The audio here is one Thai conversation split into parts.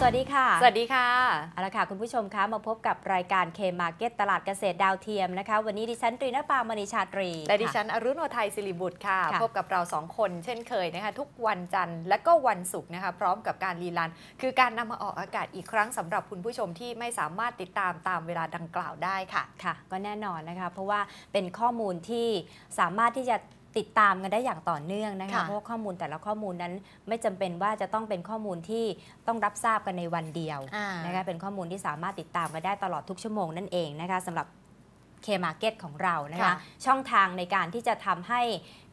สวัสดีค่ะ สวัสดีค่ะเอาละค่ะคุณผู้ชมคะมาพบกับรายการเคมาร์เก็ตตลาดเกษตรดาวเทียมนะคะ วันนี้ดิฉันตรีนภามณีชาตรี และดิฉัน อรุณวทยศิริบุตรค่ะ พบกับเราสองคนเช่นเคยนะคะทุกวันจันทร์และก็วันศุกร์นะคะพร้อมกับการรีลัน คือการนำมาออกอากาศอีกครั้งสำหรับคุณผู้ชมที่ไม่สามารถติดตามตามเวลาดังกล่าวได้ค่ะ ค่ะ ก็แน่นอนนะคะเพราะว่าเป็นข้อมูลที่สามารถที่จะติดตามกันได้อย่างต่อเนื่องนะคะคะเพราะว่าข้อมูลแต่ละข้อมูลนั้นไม่จำเป็นว่าจะต้องเป็นข้อมูลที่ต้องรับทราบกันในวันเดียวนะคะเป็นข้อมูลที่สามารถติดตามกันได้ตลอดทุกชั่วโมงนั่นเองนะคะสำหรับเคมาเก็ตของเรานะคะคะช่องทางในการที่จะทำให้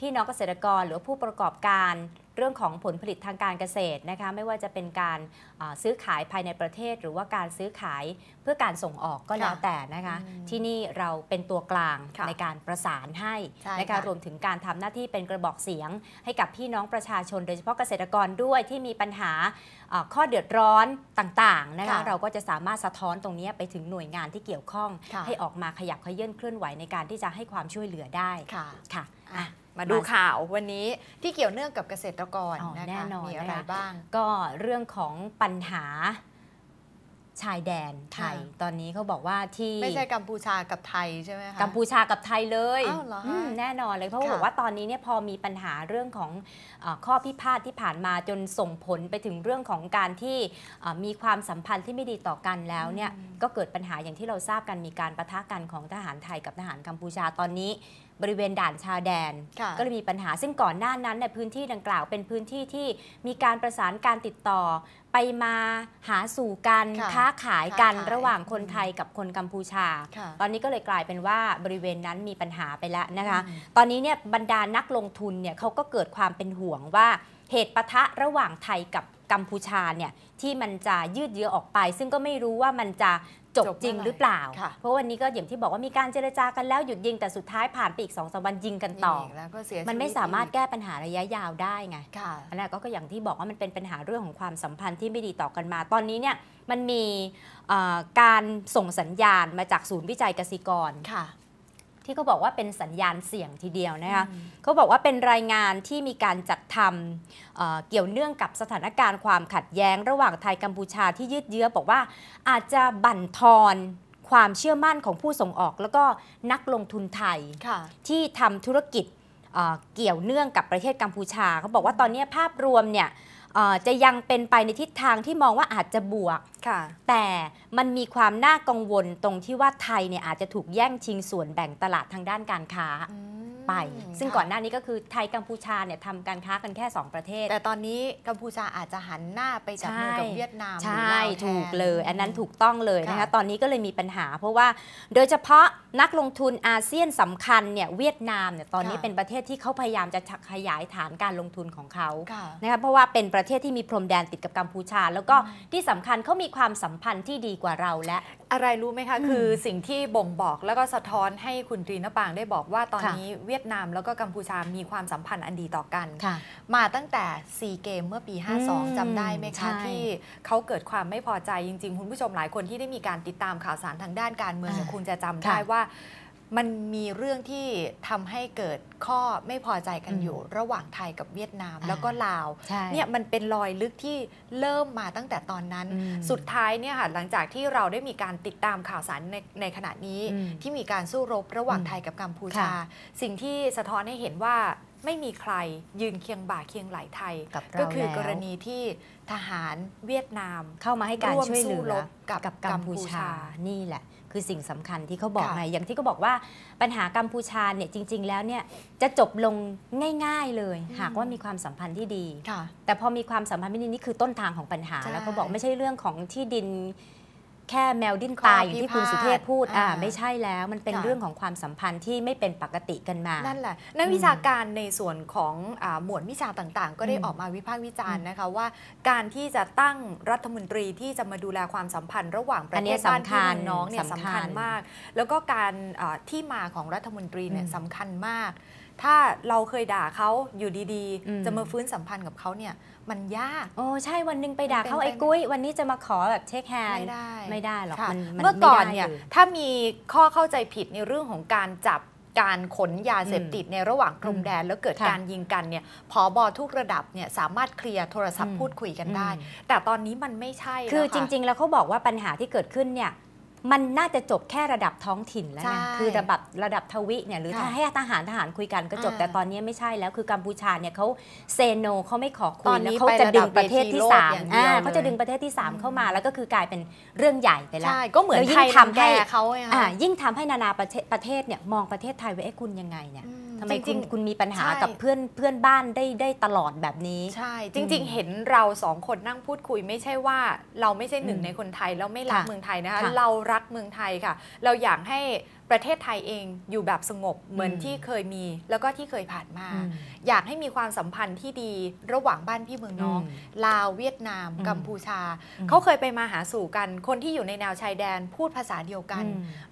พี่น้องเกษตรกรหรือผู้ประกอบการเรื่องของผลผลิตทางการเกษตรนะคะไม่ว่าจะเป็นการซื้อขายภายในประเทศ หรือว่าการซื้อขายเพื่อการส่งออกก็แล้วแต่นะคะ ที่นี่เราเป็นตัวกลางในการประสานให้นะคะรวมถึงการทำหน้าที่เป็นกระบอกเสียง ให้กับพี่น้องประชาชนโดยเฉพาะเกษตรกรด้วย ที่มีปัญหาข้อเดือดร้อนต่างๆนะคะเราก็จะสามารถสะท้อนตรงนี้ไปถึงหน่วยงานที่เกี่ยวข้อง ให้ออกมาขยับขยื่นเคลื่อนไหวในการที่จะให้ความช่วยเหลือได้ค่ะค่ะมาดูข่าววันนี้ที่เกี่ยวเนื่องกับเกษตรกรนะคะ มีอะไรบ้าง ก็เรื่องของปัญหาชายแดนไทยตอนนี้เขาบอกว่าที่ ไม่ใช่กัมพูชากับไทยใช่ไหมคะกัมพูชากับไทยเลยแน่นอนเลยเพราะบอกว่าตอนนี้เนี่ยพอมีปัญหาเรื่องของข้อพิพาทที่ผ่านมาจนส่งผลไปถึงเรื่องของการที่มีความสัมพันธ์ที่ไม่ดีต่อกันแล้วเนี่ยก็เกิดปัญหาอย่างที่เราทราบกันมีการประทะกันของทหารไทยกับทหารกัมพูชาตอนนี้บริเวณด่านชาแดน ก็เลยมีปัญหาซึ่งก่อนหน้านั้นในพื้นที่ดังกล่าว เป็นพื้นที่ที่มีการประสานการติดต่อไปมาหาสู่กันค้าขายกันระหว่างคนไทยกับคนกัมพูชา ตอนนี้ก็เลยกลายเป็นว่าบริเวณนั้นมีปัญหาไปแล้วนะคะ ตอนนี้เนี่ยบรรดานักลงทุนเนี่ยเขาก็เกิดความเป็นห่วงว่าเหตุปะทะระหว่างไทยกับกัมพูชาเนี่ยที่มันจะยืดเยื้อออกไป ซึ่งก็ไม่รู้ว่ามันจะจบจริงหรือเปล่า เพราะวันนี้ก็อย่างที่บอกว่ามีการเจรจากันแล้วหยุดยิงแต่สุดท้ายผ่านไปอีกสองสวันยิงกันต่อ มันไม่สามารถแก้ปัญหาระยะยาวได้ไงนั้นก็อย่างที่บอกว่ามันเป็นปัญหาเรื่องของความสัมพันธ์ที่ไม่ดีต่อกันมา ตอนนี้เนี่ยมันมีการส่งสัญญาณมาจากศูนย์วิจัยกสิกรที่เขาบอกว่าเป็นสัญญาณเสี่ยงทีเดียวนะคะเขาบอกว่าเป็นรายงานที่มีการจัดทำเเกี่ยวเนื่องกับสถานการณ์ความขัดแย้ง ระหว่างไทยกัมพูชาที่ยืดเยื้อบอกว่าอาจจะบั่นทอนความเชื่อมั่นของผู้ส่งออก แล้วก็นักลงทุนไทยที่ทำธุรกิจเกี่ยวเนื่องกับประเทศกัมพูชา เขาบอกว่าตอนนี้ภาพรวมเนี่ยจะยังเป็นไปในทิศทางที่มองว่าอาจจะบวกแต่มันมีความน่ากังวลตรงที่ว่าไทยเนี่ยอาจจะถูกแย่งชิงส่วนแบ่งตลาดทางด้านการค้าไป ซึ่งก่อนหน้านี้ก็คือไทยกัมพูชาเนี่ยทำการค้ากันแค่ 2 ประเทศ แต่ตอนนี้กัมพูชาอาจจะหันหน้าไปจับมือกับเวียดนามใช่ถูกเลย อันนั้นถูกต้องเลยนะคะ ตอนนี้ก็เลยมีปัญหา เพราะว่าโดยเฉพาะนักลงทุนอาเซียนสำคัญเนี่ยเวียดนามเนี่ยตอนนี้เป็นประเทศที่เขาพยายามจะขยายฐานการลงทุนของเขาะนะครับเพราะว่าเป็นประเทศที่มีพรมแดนติดกับกัมพูชา แล้วก็ที่สำคัญเขามีความสัมพันธ์ที่ดีกว่าเราและอะไรรู้ไหมคะคือสิ่งที่บ่งบอกแล้วก็สะท้อนให้คุณตรีนปางได้บอกว่าตอนนี้เวียดนามแล้วก็กัมพูชามีความสัมพันธ์อันดีต่อกัน มาตั้งแต่ซีเกมเมื่อปี 52 จำได้ไหมคะที่เขาเกิดความไม่พอใจจริง ๆ คุณผู้ชมหลายคนที่ได้มีการติดตามข่าวสารทางด้านการเมืองคุณจะจำได้ว่ามันมีเรื่องที่ทำให้เกิดข้อไม่พอใจกันอยู่ระหว่างไทยกับเวียดนามแล้วก็ลาวเนี่ยมันเป็นรอยลึกที่เริ่มมาตั้งแต่ตอนนั้น สุดท้ายเนี่ยค่ะหลังจากที่เราได้มีการติดตามข่าวสารในในขณะนี้ ที่มีการสู้รบระหว่างไทยกับกัมพูชา สิ่งที่สะท้อนให้เห็นว่าไม่มีใครยืนเคียงบ่าเคียงไหลไทยกก็คือกรณีที่ทหารเวียดนามเข้ามาให้การช่วยเหลือกับกัมพูชานี่แหละ คือสิ่งสำคัญที่เขาบอกไงอย่างที่เขาบอกว่าปัญหากัมพูชาเนี่ยจริง ๆ แล้วเนี่ยจะจบลงง่าย ๆเลย หากว่ามีความสัมพันธ์ที่ดีแต่พอมีความสัมพันธ์ไม่ดีนี่คือต้นทางของปัญหาแล้วเขาบอกไม่ใช่เรื่องของที่ดินแค่แมวดิ้นตาย อย่างที่คุณสุเทพพูดอ่าไม่ใช่แล้วมันเป็นเรื่องของความสัมพันธ์ที่ไม่เป็นปกติกันมา นั่นแหละ นักวิชาการในส่วนของหมวดวิชาต่าง ๆ ก็ได้ออกมาวิพากษ์วิจารณ์นะคะว่า การที่จะตั้งรัฐมนตรีที่จะมาดูแลความสัมพันธ์ระหว่างประเทศบ้านพี่น้องเนี่ยสำคัญมาก แล้วก็การที่มาของรัฐมนตรีเนี่ยสำคัญมาก ถ้าเราเคยด่าเขาอยู่ดีๆ จะมาฟื้นสัมพันธ์กับเขาเนี่ยมันยากโอ้ใช่ วันหนึงไปด่าเขาไอ้กุ้ย วันนี้จะมาขอแบบเช็คแฮนด์ไม่ได้ ไม่ได้หรอกมันเมื่อก่อนเนี่ย ถ้ามีข้อเข้าใจผิดในเรื่องของการจับการขนยาเสพติดในระหว่างพรมแดน แล้วเกิดการยิงกันเนี่ยผอบอทุกระดับเนี่ยสามารถเคลียร์โทรศัพท์พูดคุยกันได้ แต่ตอนนี้มันไม่ใช่ คือจริง ๆ แล้วเขาบอกว่าปัญหาที่เกิดขึ้นเนี่ยมันน่าจะจบแค่ระดับท้องถิ่นแล้วนะคือระดับระดับทวิเนี่ยหรือถ้าให้ทหารทหารคุยกันก็จบแต่ตอนนี้ไม่ใช่แล้ว คือกัมพูชาเนี่ยเขาเซโนเขาไม่ขอคุยนนแล้วเขาจะดึงประเทศที่สามเอ่าเขาจะดึงประเทศที่สามเข้ามา แล้วก็คือกลายเป็นเรื่องใหญ่ไปแล้วก็เหมือนยิ่งไทยทำให้เขาอ่าะยิ่งทำให้นานาประเทศเนี่ยมองประเทศไทยว่าเอ๊ะคุณยังไงเนี่ยทำไมจิคุณงคุณมีปัญหากับเพื่อนเพื่อนบ้านได้ได้ตลอดแบบนี้ ใช่ จริงๆเห็นเราสองคนนั่งพูดคุย ไม่ใช่ว่าเราไม่ใช่หนึ่งในคนไทย เราไม่รักเมืองไทยนะคะคะเรารักเมืองไทยค่ะ เราอยากให้ประเทศไทยเองอยู่แบบสงบเหมือนที่เคยมีแล้วก็ที่เคยผ่านมา อยากให้มีความสัมพันธ์ที่ดีระหว่างบ้านพี่เมืองน้อง ลาวเวียดนาม กัมพูชาเขาเคยไปมาหาสู่กันคนที่อยู่ในแนวชายแดนพูดภาษาเดียวกัน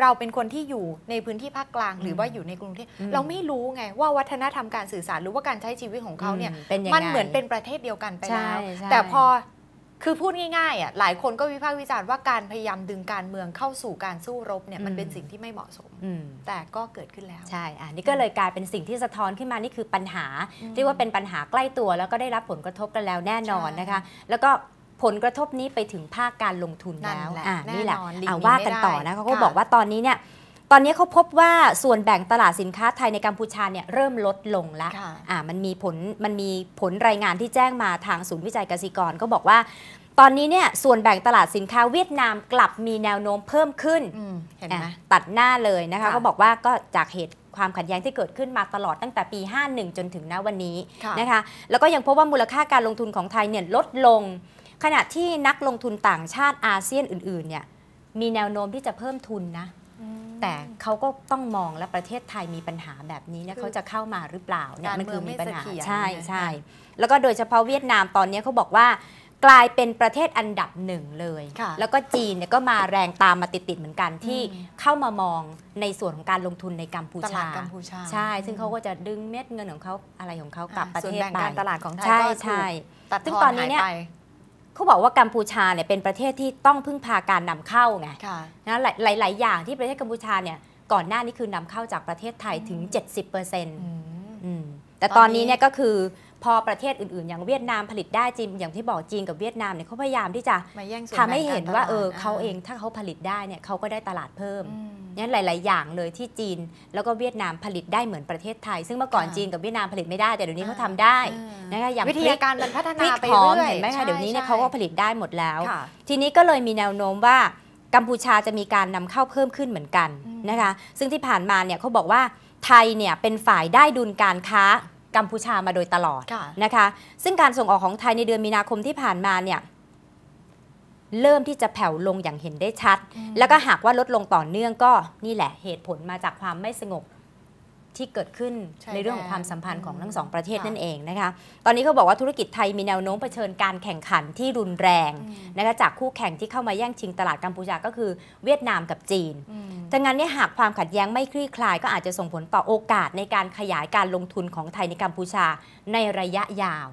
เราเป็นคนที่อยู่ในพื้นที่ภาคกลาง หรือว่าอยู่ในกรุงเทพเราไม่รู้ไงว่าวัฒนธรรมการสื่อสารหรือว่าการใช้ชีวิตของเขาเนี่ยมันเหมือนเป็นประเทศเดียวกันไปแล้วแต่พอคือพูดง่ายๆอ่ะหลายคนก็วิพากษ์วิจารณ์ว่าการพยายามดึงการเมืองเข้าสู่การสู้รบเนี่ยมันเป็นสิ่งที่ไม่เหมาะสมแต่ก็เกิดขึ้นแล้วใช่อันนี้ก็เลยกลายเป็นสิ่งที่สะท้อนขึ้นมานี่คือปัญหาที่ว่าเป็นปัญหาใกล้ตัว แล้วก็ได้รับผลกระทบกันแล้วแน่นอนนะคะ แล้วก็ผลกระทบนี้ไปถึงภาคการลงทุนแล้วนี่แหละเอาว่ากันต่อนะเขาก็บอกว่าตอนนี้เนี่ยตอนนี้เขาพบว่าส่วนแบ่งตลาดสินค้าไทยในกัมพูชาเนี่ยเริ่มลดลงแล้วอ่ามันมีผล มันมีผลรายงานที่แจ้งมาทางศูนย์วิจัยกสิกร ก็บอกว่า ตอนนี้เนี่ยส่วนแบ่งตลาดสินค้าเวียดนามกลับมีแนวโน้มเพิ่มขึ้นเห็นไหมตัดหน้าเลยนะคะเขาบอกว่าก็จากเหตุความขัดแย้งที่เกิดขึ้นมาตลอดตั้งแต่ปี51จนถึงณวันนี้นะคะแล้วก็ยังพบว่ามูลค่าการลงทุนของไทยเนี่ยลดลง ขณะที่นักลงทุนต่างชาติอาเซียนอื่นๆเนี่ยมีแนวโน้มที่จะเพิ่มทุนนะแต่เขาก็ต้องมองและประเทศไทยมีปัญหาแบบนี้เนี่ยเขาจะเข้ามาหรือเปล่าเนี่ยมันคือมีปัญหาใช่ใช่ แล้วก็โดยเฉพาะเวียดนามตอนนี้เขาบอกว่ากลายเป็นประเทศอันดับหนึ่งเลย แล้วก็จีนเนี่ยก็มาแรงตามมาติด ๆ เหมือนกันที่เข้ามามองในส่วนของการลงทุนในกัมพูชากัมพูชาใช่ ซึ่งเขาก็จะดึงเม็ดเงินของเขาอะไรของเขากลับประเทศไปนกตลาดของไทยก็ถูกตัดทอนหายไปเขาบอกว่ากัมพูชาเนี่ยเป็นประเทศที่ต้องพึ่งพาการนำเข้าไงนะหลายๆ อย่างที่ประเทศกัมพูชาเนี่ยก่อนหน้านี้คือนำเข้าจากประเทศไทยถึง 70เปอร์เซ็นต์แต่ตอนนี้เนี่ยก็คือพอประเทศอื่นๆ อย่างเวียดนามผลิตได้จริงอย่างที่บอกจีนกับเวียดนามเนี่ยเขาพยายามที่จะทำให้เห็นว่าเออเขาเองถ้าเขาผลิตได้เนี่ยเขาก็ได้ตลาดเพิ่มน้นหลาย ๆ อย่างเลยที่จีน แล้วก็เวียดนามผลิตได้เหมือนประเทศไทย ซึ่งเมื่อก่อนจีนกับเวียดนามผลิตไม่ได้ แต่เดี๋ยวนี้เขาทาได้นะคะอย่างวิทยาการมันพัฒนาไปเรื่อยเห็นไหมคะเดี๋ยวนี้เนี่ยเขาก็ผลิตได้หมดแล้ว ทีนี้ก็เลยมีแนวโน้มว่ากัมพูชาจะมีการนำเข้าเพิ่มขึ้นเหมือนกันนะคะซึ่งที่ผ่านมาเนี่ยเขาบอกว่าไทยเนี่ย เป็นฝ่ายได้ดุลการค้ากัมพูชามาโดยตลอดนะคะซึ่งการส่งออกของไทยในเดือนมีนาคมที่ผ่านมาเนี่ยเริ่มที่จะแผ่วลงอย่างเห็นได้ชัด แล้วก็หากว่าลดลงต่อเนื่องก็นี่แหละเหตุผลมาจากความไม่สงบที่เกิดขึ้นใในเรื่องของความสัมพันธ์ของทั้งสองประเทศนั่นเองนะคะ ตอนนี้เขาบอกว่าธุรกิจไทยมีแนวโน้มเผชิญการแข่งขันที่รุนแรงนะคะจากคู่แข่งที่เข้ามาแย่งชิงตลาดกัมพูชาก็คือเวียดนามกับจีนดังนั้นเนี่ยหากความขัดแย้งไม่คลี่คลายก็อาจจะส่งผลต่อโอกาสในการขยายการลงทุนของไทยในกัมพูชาในระยะยาว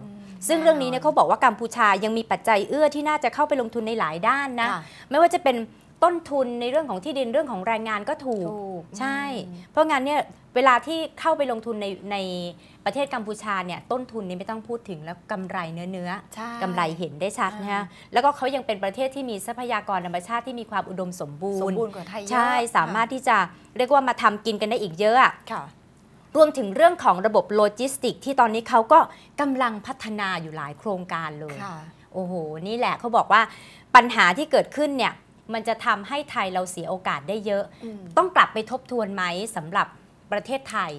ซึ่งเรื่องนี้เนี่ยเขาบอกว่ากัมพูชายังมีปัจจัยเอื้อที่น่าจะเข้าไปลงทุนในหลายด้านนะ ไม่ว่าจะเป็นต้นทุนในเรื่องของที่ดินเรื่องของแรงงานก็ถูก ใช่ เพราะงั้นเนี่ยเวลาที่เข้าไปลงทุนในในประเทศกัมพูชาเนี่ยต้นทุนนี่ไม่ต้องพูดถึงแล้วกำไรเนื้อเนื้อกำไรเห็นได้ชัดนะฮะแล้วก็เขายังเป็นประเทศที่มีทรัพยากรธรรมชาติที่มีความอุดมสมบูรณ์สมบูรณ์กว่าไทยใช่สามารถที่จะเรียกว่ามาทำกินกันได้อีกเยอะค่ะรวมถึงเรื่องของระบบโลจิสติกที่ตอนนี้เขาก็กำลังพัฒนาอยู่หลายโครงการเลย โอ้โห นี่แหละเขาบอกว่าปัญหาที่เกิดขึ้นเนี่ย มันจะทำให้ไทยเราเสียโอกาสได้เยอะ ต้องกลับไปทบทวนไหมสำหรับประเทศไทย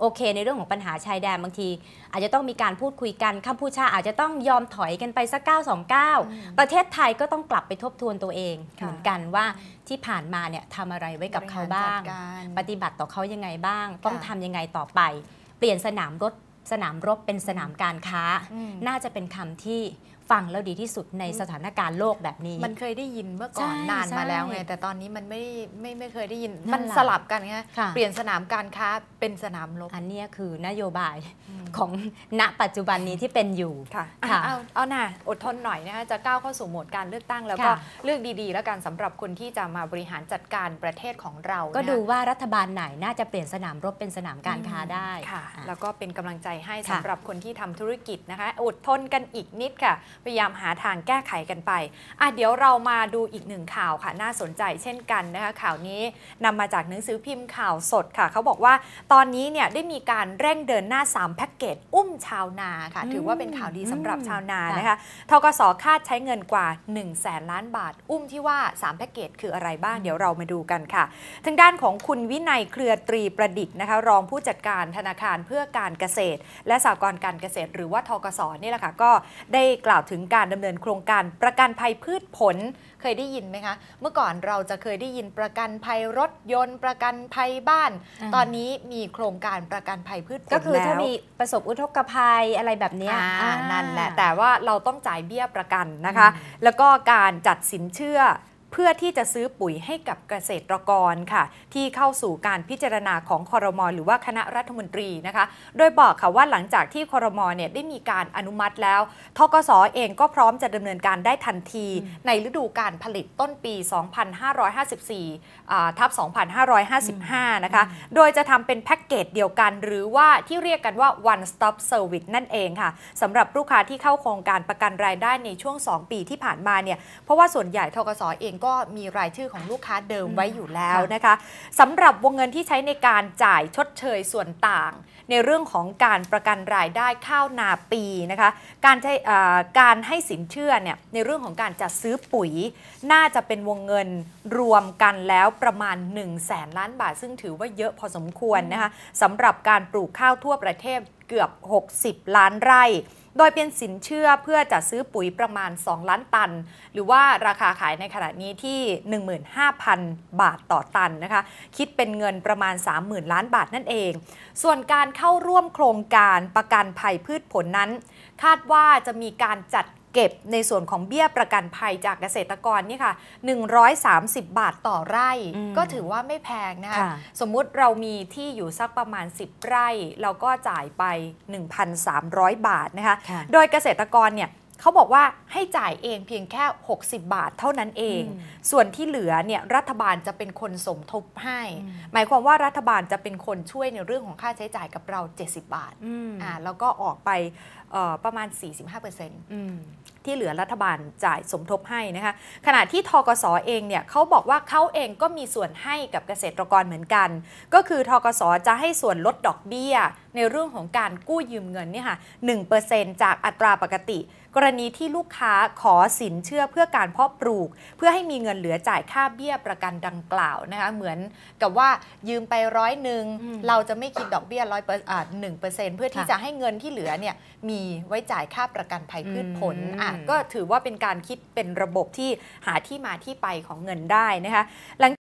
โอเคในเรื่องของปัญหาชายแดนบางที อาจจะต้องมีการพูดคุยกัน คำาพูชาอาจจะต้องยอมถอยกันไปสักเเก้าสองก้าประเทศไทยก็ต้องกลับไปทบทวนตัวเอง เหมือนกันว่าที่ผ่านมาเนี่ยทำอะไรไว้กับเขาบ้าง ปฏิบัติต่อเขายังไงบ้าง ต้องทำยังไงต่อไป เปลี่ยนสนามรถสนามรบเป็นสนามการค้าน่าจะเป็นคำที่ฟังแล้วดีที่สุดในสถานการณ์โลกแบบนี้มันเคยได้ยินเมื่อก่อนนานมาแล้วไงแต่ตอนนี้มันไม่ไม่ไม่เคยได้ยิน มันสลับกันไงเปลี่ยนสนามการค้าเป็นสนามรบอันนี้คือ นโยบายของณปัจจุบันนี้ที่เป็นอยู่ค่ะเอาเอาหน่าอดทนหน่อยนะคะจะก้าวเข้าสู่โหมดการเลือกตั้งแล้วก็เลือกดีๆ แล้วกันสำหรับคนที่จะมาบริหารจัดการประเทศของเราก็ดูว่ารัฐบาลไหนน่าจะเปลี่ยนสนามรบเป็นสนามการค้าได้ค่ะแล้วก็เป็นกำลังใจให้สำหรับคนที่ทำธุรกิจนะคะ อดทนกันอีกนิดค่ะพยายามหาทางแก้ไขกันไปอ่ะเดี๋ยวเรามาดูอีกหนึ่งข่าวค่ะน่าสนใจเช่นกันนะคะข่าวนี้นำมาจากหนังสือพิมพ์ข่าวสดค่ะ เขาบอกว่าตอนนี้เนี่ยได้มีการเร่งเดินหน้า3แพ็กเกจอุ้มชาวนาค่ะถือว่าเป็นข่าวดีสำหรับชาวนานะคะทกสคาดใช้เงินกว่า1นึ่งแสนล้านบาท อุ้มที่ว่า3แพ็กเกจคืออะไรบ้างเดี๋ยวเรามาดูกันค่ะทางด้านของคุณวินัยเครือตรีประดิษฐ์นะคะรองผู้จัดการธนาคารเพื่อการเกษตร และสหกรณ์การเกษตรหรือว่าทกสนี่แหละค่ะก็ได้กล่าวถึงการดำเนินโครงการประกันภัยพืชผลเคยได้ยินไหมคะ เมื่อก่อนเราจะเคยได้ยินประกันภัยรถยนต์ประกันภัยบ้าน ตอนนี้มีโครงการประกันภัยพืชผลก็คือถ้ามีประสบอุทกภัยอะไรแบบนี้นั่นแหละแต่ว่าเราต้องจ่ายเบี้ยประกันนะคะ แล้วก็การจัดสินเชื่อเพื่อที่จะซื้อปุ๋ยให้กับเกษตรกรค่ะ ที่เข้าสู่การพิจารณาของคอรมอหรือว่าคณะรัฐมนตรีนะคะ โดยบอกค่ะว่าหลังจากที่คอรมอเนี่ยได้มีการอนุมัติแล้วทกศอเองก็พร้อมจะดำเนินการได้ทันที ในฤดูการผลิตต้นปี 2554 ทับ 2555 นะคะ โดยจะทำเป็นแพ็กเกจเดียวกันหรือว่าที่เรียกกันว่า one stop service นั่นเองค่ะสำหรับลูกค้าที่เข้าโครงการประกันรายได้ในช่วง 2 ปีที่ผ่านมาเนี่ยเพราะว่าส่วนใหญ่ทกศอเองก็มีรายชื่อของลูกค้าเดิมไว้อยู่แล้วนะคะสำหรับวงเงินที่ใช้ในการจ่ายชดเชยส่วนต่าง ในเรื่องของการประกันรายได้ข้าวนาปีนะคะการใช้การให้สินเชื่อเนี่ยในเรื่องของการจัดซื้อปุ๋ยน่าจะเป็นวงเงินรวมกันแล้วประมาณ1 0 0 0 0แสนล้านบาทซึ่งถือว่าเยอะพอสมควรนะคะสำหรับการปลูกข้าว ทั่วประเทศเกือบ 60 ล้านไร่โดยเป็นสินเชื่อเพื่อจะซื้อปุ๋ยประมาณ 2 ล้านตัน หรือว่าราคาขายในขณะนี้ที่ 15,000 บาทต่อตันนะคะ คิดเป็นเงินประมาณ 30,000 ล้านบาทนั่นเอง ส่วนการเข้าร่วมโครงการประกันภัยพืชผลนั้น คาดว่าจะมีการจัดเก็บในส่วนของเบี้ยประกันภัยจากเกษตรกรนี่ค่ะ 130 บาทต่อไร่ ก็ถือว่าไม่แพงนะคะ สมมุติเรามีที่อยู่สักประมาณ 10 ไร่ เราก็จ่ายไป 1,300 บาทนะคะ โดยเกษตรกรเนี่ยเขาบอกว่าให้จ่ายเองเพียงแค่ 60 บาทเท่านั้นเอง ส่วนที่เหลือเนี่ยรัฐบาลจะเป็นคนสมทบให้ หมายความว่ารัฐบาลจะเป็นคนช่วยในเรื่องของค่าใช้จ่ายกับเรา 70 บาท อ่าแล้วก็ออกไปประมาณ 45%เปอที่เหลือรัฐบาลจ่ายสมทบให้นะคะ ขณะที่ทกศอเองเนี่ยเขาบอกว่าเขาเองก็มีส่วนให้กับเกษตรกรเหมือนกัน ก็คือทกศจะให้ส่วนลดดอกเบี้ยในเรื่องของการกู้ยืมเงินเนี่ยค่ะหจากอัตราปกติ กรณีที่ลูกค้าขอสินเชื่อเพื่อการเพาะปลูก เพื่อให้มีเงินเหลือจ่ายค่าเบี้ยประกันดังกล่าวนะคะเหมือนกับว่ายืมไปร้อยหนึ่งเราจะไม่คิดดอกเบี้ยร้อยหนึ่งเปอร์เซ็นต์เพื่อที่จะให้เงินที่เหลือเนี่ยมีไว้จ่ายค่าประกันภัยพืชผลอ่ะก็ถือว่าเป็นการคิดเป็นระบบที่หาที่มาที่ไปของเงินได้นะคะหลัง